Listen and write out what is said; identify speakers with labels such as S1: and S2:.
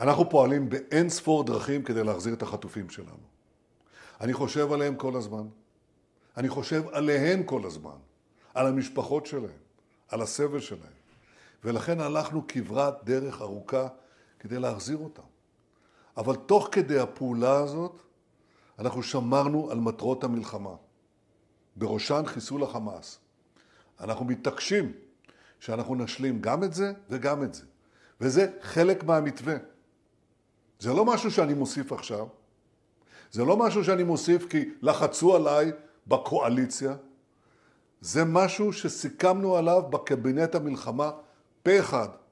S1: אנחנו פועלים באין ספור דרכים כדי להחזיר את החטופים שלנו. אני חושב עליהם כל הזמן. אני חושב עליהם כל הזמן, על המשפחות שלהם, על הסבל שלהם. ולכן הלכנו כברת דרך ארוכה כדי להחזיר אותם. אבל תוך כדי הפעולה הזאת, אנחנו שמרנו על מטרות המלחמה, בראשן חיסול החמאס. אנחנו מתעקשים שאנחנו נשלים גם את זה וגם את זה, וזה חלק מהמתווה. זה לא משהו שאני מוסיף עכשיו, זה לא משהו שאני מוסיף כי לחצו עליי בקואליציה, זה משהו שסיכמנו עליו בקבינט המלחמה פה אחד.